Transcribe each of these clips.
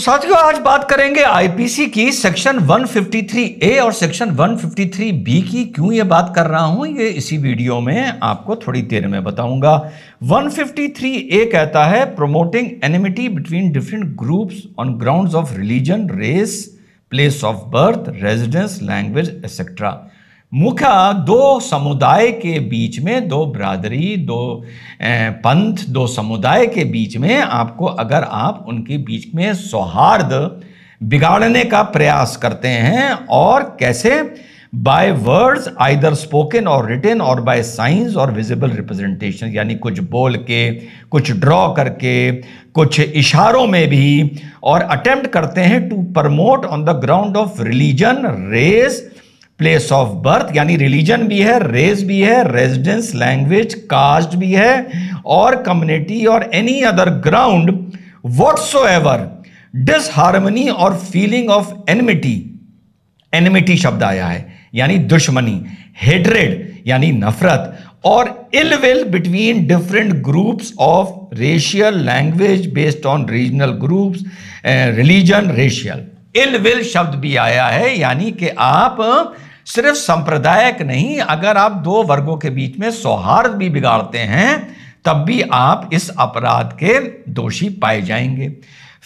तो साथियों आज बात करेंगे आईपीसी की सेक्शन 153 ए और सेक्शन 153 बी की क्यों ये बात कर रहा हूं ये इसी वीडियो में आपको थोड़ी देर में बताऊंगा 153 ए कहता है promoting enmity between different groups on grounds of religion race place of birth residence language etcetera मुख्य दो समुदाय के बीच में दो ब्रादरी दो पंथ दो समुदाय के बीच में आपको अगर आप उनके बीच में सौहार्द बिगाड़ने का प्रयास करते हैं और कैसे by words either spoken or written or by signs or visible representation यानी कुछ बोल के कुछ ड्रॉ करके कुछ इशारों में भी और अटेम्प्ट करते हैं to promote on the ground of religion race place of birth यानी रिलीजन भी है रेस भी है रेजिडेंस लैंग्वेज कास्ट भी है और community or any other ground whatsoever disharmony or feeling of enmity enmity शब्द आया है यानी दुश्मनी हेड्रेड यानी नफरत और ill will between different groups of racial language based on regional groups religion racial ill will शब्द भी आया है यानी कि आप सिर्फ सांप्रदायिक नहीं अगर आप दो वर्गों के बीच में सौहार्द भी बिगाड़ते हैं तब भी आप इस अपराध के दोषी पाए जाएंगे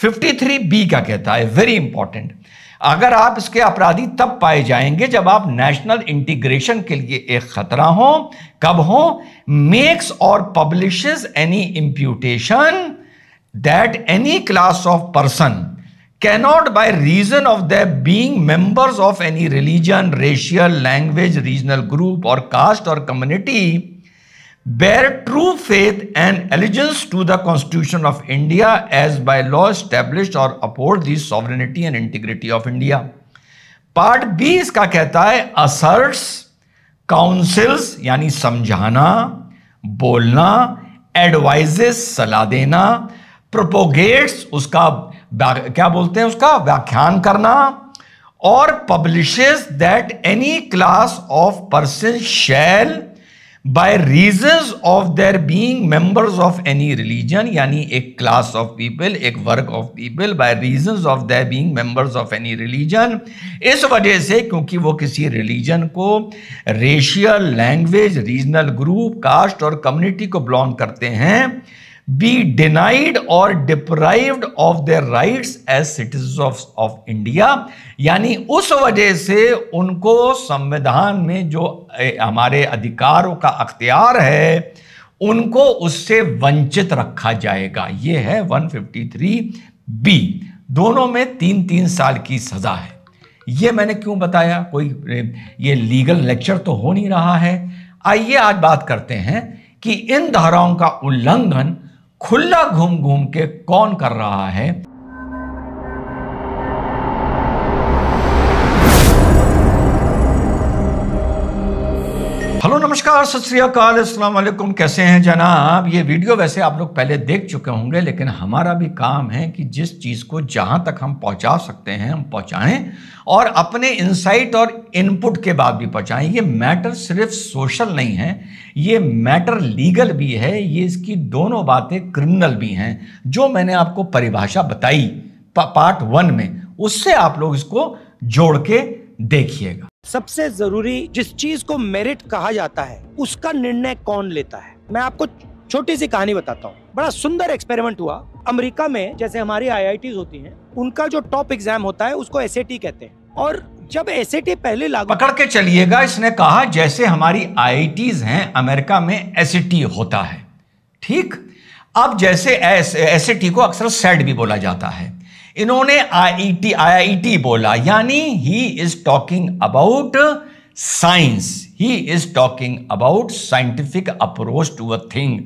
53 बी का कहता है वेरी इंपॉर्टेंट अगर आप इसके अपराधी तब पाए जाएंगे जब आप नेशनल इंटीग्रेशन के लिए एक खतरा हो कब who makes or publishes any imputation that any class of person cannot by reason of their being members of any religion, racial, language, regional group or caste or community bear true faith and allegiance to the constitution of India as by law established or uphold the sovereignty and integrity of India. Part B is कहता है assets councils यानी समझाना बोलना advises सलाह देना उसका क्या बोलते हैं उसका व्याख्यान करना or publishes that any class of person shall by reason of their being members of any religion यानी एक क्लास ऑफ पीपल एक work of people by reason of their being members of any religion इस वजह से क्योंकि वो किसी रिलीजन को racial language regional group caste or community को बिलोंग करते हैं be denied or deprived of their rights as citizen of of India यानी उस वजह से उनको संविधान में जो हमारे अधिकारों का अख्तियार है उनको उससे वंचित रखा जाएगा ये है 153 बी दोनों में तीन तीन साल की सज़ा है ये मैंने क्यों बताया कोई ये लीगल लेक्चर तो हो नहीं रहा है आइए आज बात करते हैं कि इन धाराओं का उल्लंघन खुला घूम घूम के कौन कर रहा है नमस्कार सत श्रीकाल कैसे हैं जनाब ये वीडियो वैसे आप लोग पहले देख चुके होंगे लेकिन हमारा भी काम है कि जिस चीज़ को जहाँ तक हम पहुँचा सकते हैं हम पहुँचाएँ और अपने इंसाइट और इनपुट के बाद भी पहुँचाएँ ये मैटर सिर्फ सोशल नहीं है ये मैटर लीगल भी है ये इसकी दोनों बातें क्रिमिनल भी हैं जो मैंने आपको परिभाषा बताई पार्ट वन में उससे आप लोग इसको जोड़ के देखिएगा सबसे जरूरी जिस चीज को मेरिट कहा जाता है उसका निर्णय कौन लेता है मैं आपको छोटी सी कहानी बताता हूँ बड़ा सुंदर एक्सपेरिमेंट हुआ अमेरिका में जैसे हमारी आई होती हैं उनका जो टॉप एग्जाम होता है उसको एस कहते हैं और जब एस पहले लागू पकड़ के चलिएगा इसने कहा जैसे हमारी आई हैं अमेरिका में एस होता है ठीक अब जैसे एस को अक्सर सेट भी बोला जाता है इन्होंने आई आईआईटी बोला यानी he is talking about science he is talking about scientific approach to a thing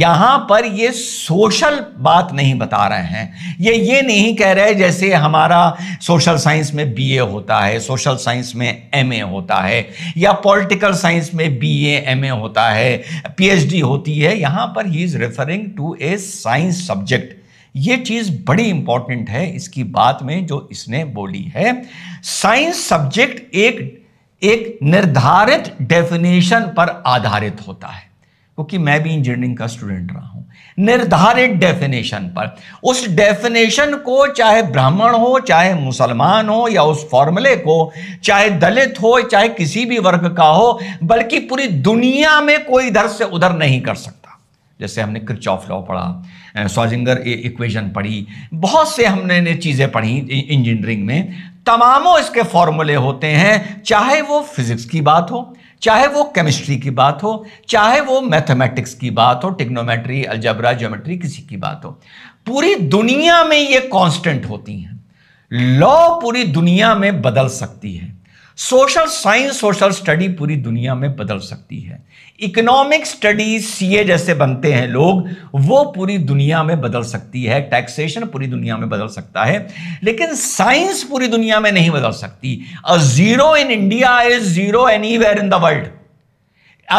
यहां पर ये सोशल बात नहीं बता रहे हैं ये ये नहीं कह रहे जैसे हमारा सोशल साइंस में बीए होता है सोशल साइंस में एमए होता है या पॉलिटिकल साइंस में बीए एमए होता है पीएचडी होती है यहां पर he is referring to a science subject ये चीज़ बड़ी इंपॉर्टेंट है इसकी बात में जो इसने बोली है साइंस सब्जेक्ट एक एक निर्धारित डेफिनेशन पर आधारित होता है क्योंकि मैं भी इंजीनियरिंग का स्टूडेंट रहा हूं निर्धारित डेफिनेशन पर उस डेफिनेशन को चाहे ब्राह्मण हो चाहे मुसलमान हो या उस फॉर्मूले को चाहे दलित हो चाहे किसी भी वर्ग का हो बल्कि पूरी दुनिया में कोई इधर से उधर नहीं कर सकता जैसे हमने क्रिचॉफ लॉ पढ़ा सॉजिंगर इक्वेशन पढ़ी बहुत से हमने ने चीज़ें पढ़ी इंजीनियरिंग में तमामों इसके फॉर्मूले होते हैं चाहे वो फिज़िक्स की बात हो चाहे वो केमिस्ट्री की बात हो चाहे वो मैथमेटिक्स की बात हो टिक्नोमेट्री अलजबरा ज्योमेट्री किसी की बात हो पूरी दुनिया में ये कांस्टेंट होती हैं लॉ पूरी दुनिया में बदल सकती है सोशल साइंस सोशल स्टडी पूरी दुनिया में बदल सकती है इकोनॉमिक स्टडीज सीए जैसे बनते हैं लोग वो पूरी दुनिया में बदल सकती है टैक्सेशन पूरी दुनिया में बदल सकता है लेकिन साइंस पूरी दुनिया में नहीं बदल सकती a zero in India is zero anywhere in the world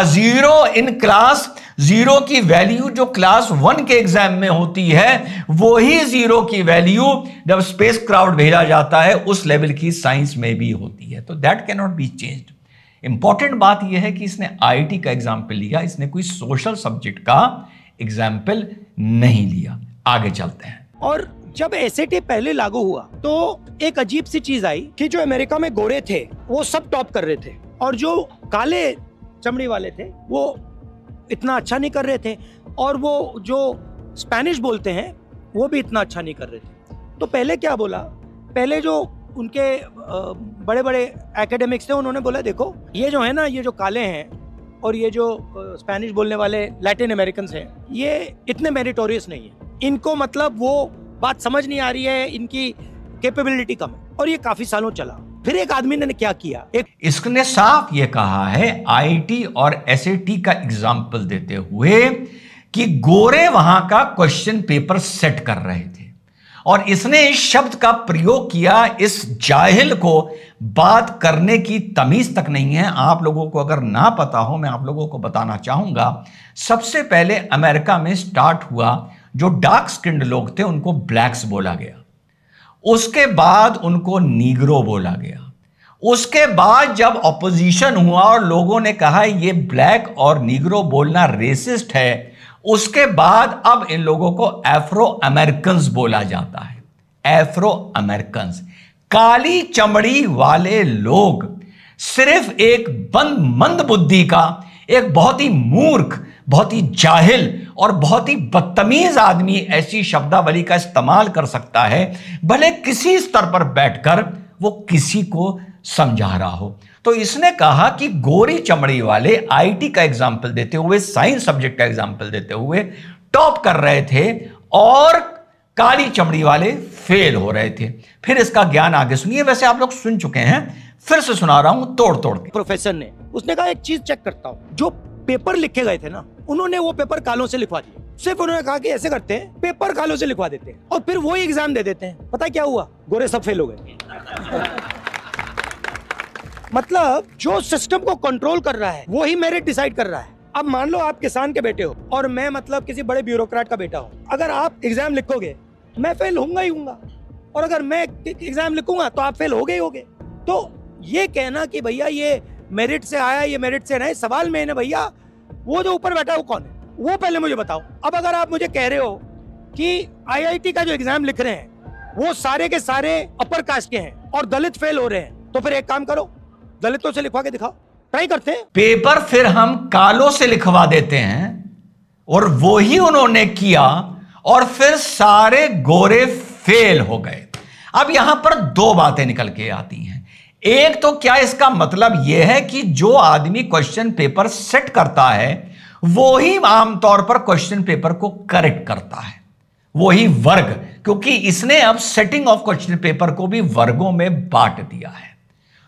zero in class zero की वैल्यू जो क्लास वन के एग्जाम में होती है वो ही जीरो की वैल्यू जब स्पेस क्राउड भेजा जाता है उस लेवल की साइंस में भी होती है तो that can not be change important बात यह है कि इसने आईटी का एग्जाम्पल लिया इसने कोई सोशल सब्जेक्ट का एग्जाम्पल नहीं लिया आगे चलते हैं और जब एस पहले लागू हुआ तो एक अजीब सी चीज आई कि जो अमेरिका में गोरे थे वो सब टॉप कर रहे थे और जो काले चमड़ी वाले थे वो इतना अच्छा नहीं कर रहे थे और वो जो स्पेनिश बोलते हैं वो भी इतना अच्छा नहीं कर रहे थे तो पहले क्या बोला पहले जो उनके बड़े बड़े एकेडमिक्स थे उन्होंने बोला देखो ये जो है ना ये जो काले हैं और ये जो स्पेनिश बोलने वाले लैटिन अमेरिकन हैं ये इतने मेरिटोरियस नहीं है इनको मतलब वो बात समझ नहीं आ रही है इनकी कैपेबिलिटी कम है और ये काफ़ी सालों चला फिर एक आदमी ने क्या किया एक इसने साफ ये कहा है आईटी और एसएटी का एग्जाम्पल देते हुए कि गोरे वहां का क्वेश्चन पेपर सेट कर रहे थे और इसने इस शब्द का प्रयोग किया इस जाहिल को बात करने की तमीज तक नहीं है आप लोगों को अगर ना पता हो मैं आप लोगों को बताना चाहूंगा सबसे पहले अमेरिका में स्टार्ट हुआ जो डार्क स्किंड लोग थे उनको ब्लैक्स बोला गया उसके बाद उनको नीग्रो बोला गया उसके बाद जब ऑपोजिशन हुआ और लोगों ने कहा ये ब्लैक और नीग्रो बोलना रेसिस्ट है उसके बाद अब इन लोगों को एफ्रो अमेरिकन्स बोला जाता है एफ्रो अमेरिकन्स काली चमड़ी वाले लोग सिर्फ एक बंद मंद बुद्धि का एक बहुत ही मूर्ख बहुत ही जाहिल और बहुत ही बदतमीज आदमी ऐसी शब्दावली का इस्तेमाल कर सकता है भले किसी स्तर पर बैठकर वो किसी को समझा रहा हो तो इसने कहा कि गोरी चमड़ी वाले आईटी का एग्जाम्पल देते हुए साइंस सब्जेक्ट का एग्जाम्पल देते हुए टॉप कर रहे थे और काली चमड़ी वाले फेल हो रहे थे फिर इसका ज्ञान आगे सुनिए वैसे आप लोग सुन चुके हैं फिर से सुना रहा हूं तोड़ तोड़ के प्रोफेसर ने उसने कहा एक चीज चेक करता हूं जो पेपर लिखे गए थे ना उन्होंने वो पेपर कालों से लिखवा दिया सिर्फ उन्होंने कहा कि ऐसे करते हैं पेपर कालों से लिखवा देते हैं और फिर वो एग्जाम दे देते हैं पता क्या हुआ गोरे सब फेल हो गए मतलब जो सिस्टम को कंट्रोल कर रहा है वो ही मेरिट डिसाइड कर रहा है अब मान लो आप किसान के बेटे हो और मैं मतलब किसी बड़े ब्यूरोक्रेट का बेटा हो अगर आप एग्जाम लिखोगे मैं फेल होऊंगा ही होऊंगा और अगर मैं एग्जाम लिखूंगा तो आप फेल हो गए हो गए तो ये कहना कि भैया ये मेरिट से आया ये मेरिट से नहीं सवाल में भैया वो जो ऊपर बैठा है वो कौन है वो पहले मुझे बताओ अब अगर आप मुझे कह रहे हो कि आईआईटी का जो एग्जाम लिख रहे हैं वो सारे के सारे अपर कास्ट के हैं और दलित फेल हो रहे हैं तो फिर एक काम करो दलितों से लिखवा के दिखाओ ट्राई करते हैं पेपर फिर हम कालों से लिखवा देते हैं और वो ही उन्होंने किया और फिर सारे गोरे फेल हो गए अब यहां पर दो बातें निकल के आती हैं एक तो क्या इसका मतलब यह है कि जो आदमी क्वेश्चन पेपर सेट करता है वो ही आमतौर पर क्वेश्चन पेपर को करेक्ट करता है वही वर्ग क्योंकि इसने अब सेटिंग ऑफ क्वेश्चन पेपर को भी वर्गों में बांट दिया है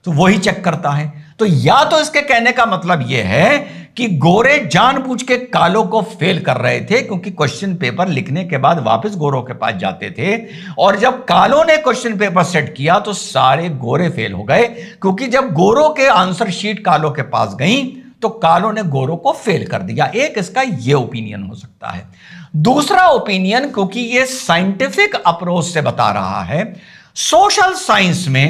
तो वही चेक करता है तो या तो इसके कहने का मतलब यह है कि गोरे जानबूझ के कालों को फेल कर रहे थे क्योंकि क्वेश्चन पेपर लिखने के बाद वापस गोरों के पास जाते थे और जब कालों ने क्वेश्चन पेपर सेट किया तो सारे गोरे फेल हो गए क्योंकि जब गोरों के आंसर शीट कालों के पास गई तो कालों ने गोरों को फेल कर दिया एक इसका यह ओपिनियन हो सकता है दूसरा ओपिनियन क्योंकि यह साइंटिफिक अप्रोच से बता रहा है सोशल साइंस में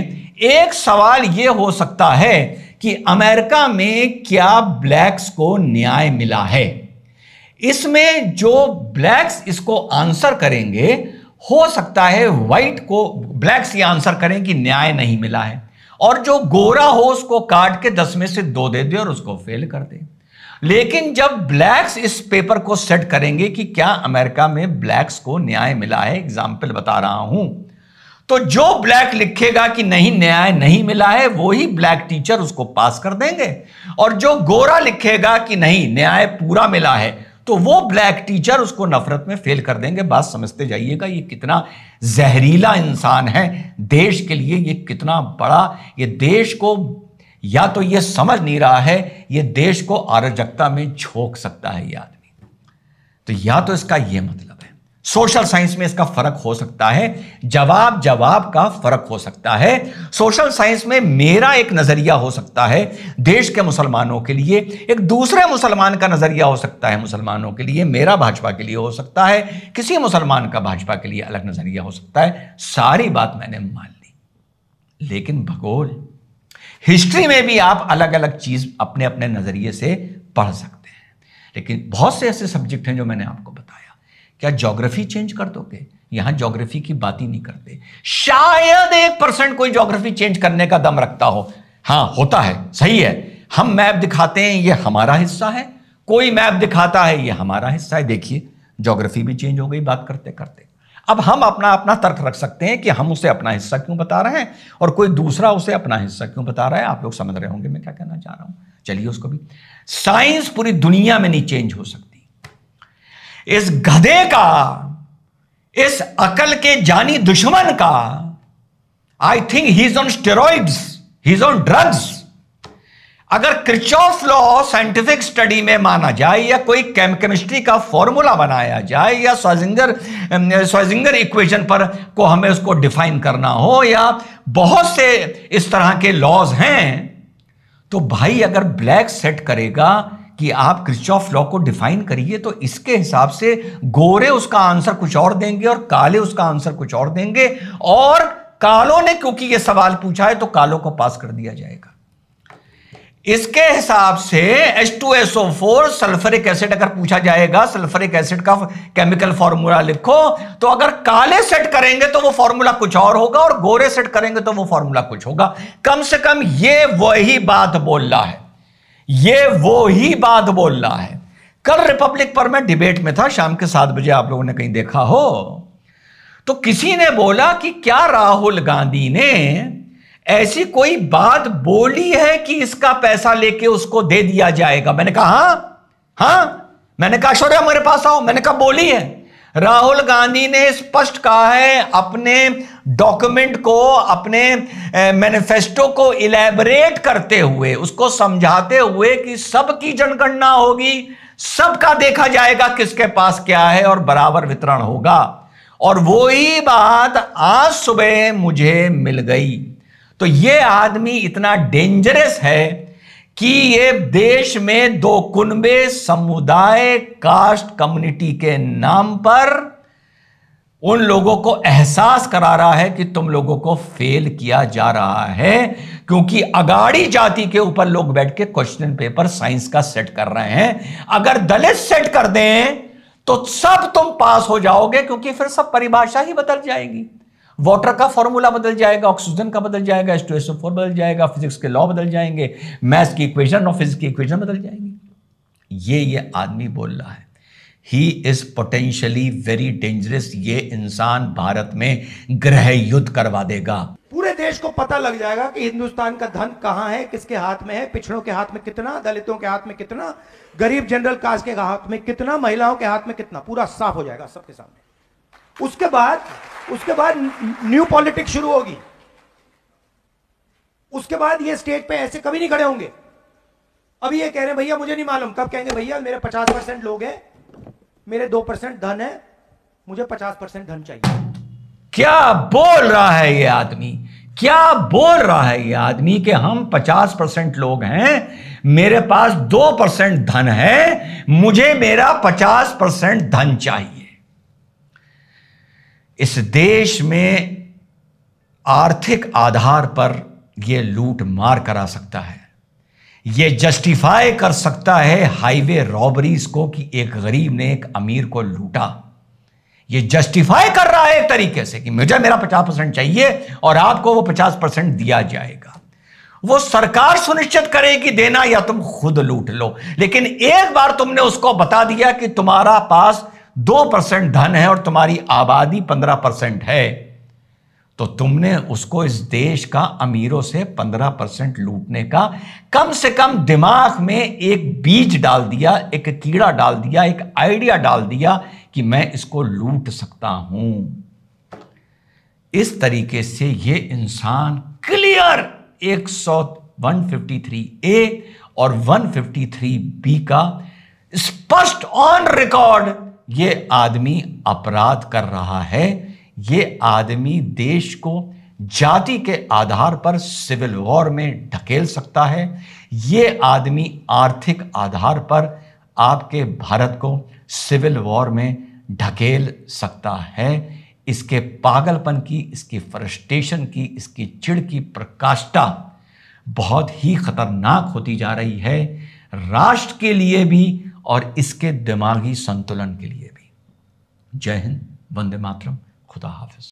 एक सवाल यह हो सकता है कि अमेरिका में क्या ब्लैक्स को न्याय मिला है इसमें जो ब्लैक्स इसको आंसर करेंगे हो सकता है वाइट को ब्लैक्स ये आंसर करें कि न्याय नहीं मिला है और जो गोरा हो उसको काट के दस में से दो दे दे और उसको फेल कर दे लेकिन जब ब्लैक्स इस पेपर को सेट करेंगे कि क्या अमेरिका में ब्लैक्स को न्याय मिला है एग्जाम्पल बता रहा हूं तो जो ब्लैक लिखेगा कि नहीं न्याय नहीं मिला है वो ही ब्लैक टीचर उसको पास कर देंगे और जो गोरा लिखेगा कि नहीं न्याय पूरा मिला है तो वो ब्लैक टीचर उसको नफरत में फेल कर देंगे बात समझते जाइएगा ये कितना जहरीला इंसान है देश के लिए ये कितना बड़ा ये देश को या तो ये समझ नहीं रहा है ये देश को अराजकता में झोंक सकता है ये आदमी तो या तो इसका ये मतलब सोशल साइंस में इसका फर्क हो सकता है जवाब जवाब का फर्क हो सकता है सोशल साइंस में मेरा एक नजरिया हो सकता है देश के मुसलमानों के लिए एक दूसरे मुसलमान का नजरिया हो सकता है मुसलमानों के लिए मेरा भाजपा के लिए हो सकता है किसी मुसलमान का भाजपा के लिए अलग नजरिया हो सकता है सारी बात मैंने मान ली लेकिन भगोल हिस्ट्री में भी आप अलग अलग चीज अपने अपने नजरिए से पढ़ सकते हैं लेकिन बहुत से ऐसे सब्जेक्ट हैं जो मैंने आपको क्या ज्योग्राफी चेंज कर दोगे यहां ज्योग्राफी की बात ही नहीं करते शायद एक परसेंट कोई जोग्राफी चेंज करने का दम रखता हो हाँ होता है सही है हम मैप दिखाते हैं ये हमारा हिस्सा है कोई मैप दिखाता है ये हमारा हिस्सा है देखिए ज्योग्राफी भी चेंज हो गई बात करते करते अब हम अपना अपना तर्क रख सकते हैं कि हम उसे अपना हिस्सा क्यों बता रहे हैं और कोई दूसरा उसे अपना हिस्सा क्यों बता रहा है आप लोग समझ रहे होंगे मैं क्या कहना चाह रहा हूं चलिए उसको भी साइंस पूरी दुनिया में नहीं चेंज हो सकती इस गधे का इस अकल के जानी दुश्मन का I think he is on steroids he is on drugs अगर क्रिचॉफ लॉ साइंटिफिक स्टडी में माना जाए या कोई केम केमिस्ट्री का फॉर्मूला बनाया जाए या स्वाजिंगर स्वाजिंगर इक्वेशन पर को हमें उसको डिफाइन करना हो या बहुत से इस तरह के लॉज हैं तो भाई अगर ब्लैक सेट करेगा कि आप क्रिस्चॉफ लॉ को डिफाइन करिए तो इसके हिसाब से गोरे उसका आंसर कुछ और देंगे और काले उसका आंसर कुछ और देंगे और कालों ने क्योंकि यह सवाल पूछा है तो कालों को पास कर दिया जाएगा इसके हिसाब से H2SO4 सल्फरिक एसिड अगर पूछा जाएगा सल्फरिक एसिड का केमिकल फॉर्मूला लिखो तो अगर काले सेट करेंगे तो वो फॉर्मूला कुछ और होगा और गोरे सेट करेंगे तो वो फॉर्मूला कुछ होगा कम से कम ये वही बात बोल रहा है ये वो ही बात बोल रहा है कल रिपब्लिक पर मैं डिबेट में था शाम के सात बजे आप लोगों ने कहीं देखा हो तो किसी ने बोला कि क्या राहुल गांधी ने ऐसी कोई बात बोली है कि इसका पैसा लेके उसको दे दिया जाएगा मैंने कहा हां हां मैंने कहा शोर मेरे पास आओ मैंने कहा बोली है राहुल गांधी ने स्पष्ट कहा है अपने डॉक्यूमेंट को अपने मैनिफेस्टो को इलेबरेट करते हुए उसको समझाते हुए कि सबकी जनगणना होगी सबका देखा जाएगा किसके पास क्या है और बराबर वितरण होगा और वो ही बात आज सुबह मुझे मिल गई तो ये आदमी इतना डेंजरस है कि ये देश में दो कुनबे समुदाय कास्ट कम्युनिटी के नाम पर उन लोगों को एहसास करा रहा है कि तुम लोगों को फेल किया जा रहा है क्योंकि अगाड़ी जाति के ऊपर लोग बैठ के क्वेश्चन पेपर साइंस का सेट कर रहे हैं अगर दलित सेट कर दें तो सब तुम पास हो जाओगे क्योंकि फिर सब परिभाषा ही बदल जाएगी वाटर का फॉर्मूला बदल जाएगा ऑक्सीजन का बदल जाएगा एस फोर बदल जाएगा फिजिक्स के लॉ बदल जाएंगे मैथ्स की इक्वेशन और फिजिक्स की इक्वेशन बदल जाएंगी ये ये आदमी बोल रहा है he is potentially very dangerous ये इंसान भारत में ग्रह युद्ध करवा देगा पूरे देश को पता लग जाएगा कि हिंदुस्तान का धन कहाँ है किसके हाथ में है पिछड़ों के हाथ में कितना दलितों के हाथ में कितना गरीब जनरल कास्ट के हाथ में कितना महिलाओं के हाथ में कितना पूरा साफ हो जाएगा सबके सामने उसके बाद उसके बाद न्यू पॉलिटिक्स शुरू होगी उसके बाद ये स्टेज पे ऐसे कभी नहीं खड़े होंगे अभी ये कह रहे हैं भैया मुझे नहीं मालूम कब कहेंगे भैया मेरे पचास परसेंट लोग हैं मेरे दो परसेंट धन है मुझे पचास परसेंट धन चाहिए क्या बोल रहा है ये आदमी क्या बोल रहा है ये आदमी कि हम 50 परसेंट लोग हैं मेरे पास 2 परसेंट धन है मुझे मेरा 50 परसेंट धन चाहिए इस देश में आर्थिक आधार पर यह लूट मार करा सकता है यह जस्टिफाई कर सकता है हाईवे रॉबरीज को कि एक गरीब ने एक अमीर को लूटा ये जस्टिफाई कर रहा है एक तरीके से कि मुझे मेरा पचास परसेंट चाहिए और आपको वो पचास परसेंट दिया जाएगा वो सरकार सुनिश्चित करेगी देना या तुम खुद लूट लो लेकिन एक बार तुमने उसको बता दिया कि तुम्हारा पास दो परसेंट धन है और तुम्हारी आबादी पंद्रह परसेंट है तो तुमने उसको इस देश का अमीरों से पंद्रह परसेंट लूटने का कम से कम दिमाग में एक बीज डाल दिया एक कीड़ा डाल दिया एक आइडिया डाल दिया कि मैं इसको लूट सकता हूं इस तरीके से यह इंसान क्लियर एक सौ थ्री ए और 153 बी का स्पष्ट ऑन रिकॉर्ड ये आदमी अपराध कर रहा है ये आदमी देश को जाति के आधार पर सिविल वॉर में ढकेल सकता है ये आदमी आर्थिक आधार पर आपके भारत को सिविल वॉर में ढकेल सकता है इसके पागलपन की इसकी फ्रस्ट्रेशन की इसकी चिड़ की प्रकाष्ठा बहुत ही खतरनाक होती जा रही है राष्ट्र के लिए भी और इसके दिमागी संतुलन के लिए भी जय हिंद वंदे मातरम खुदा हाफिज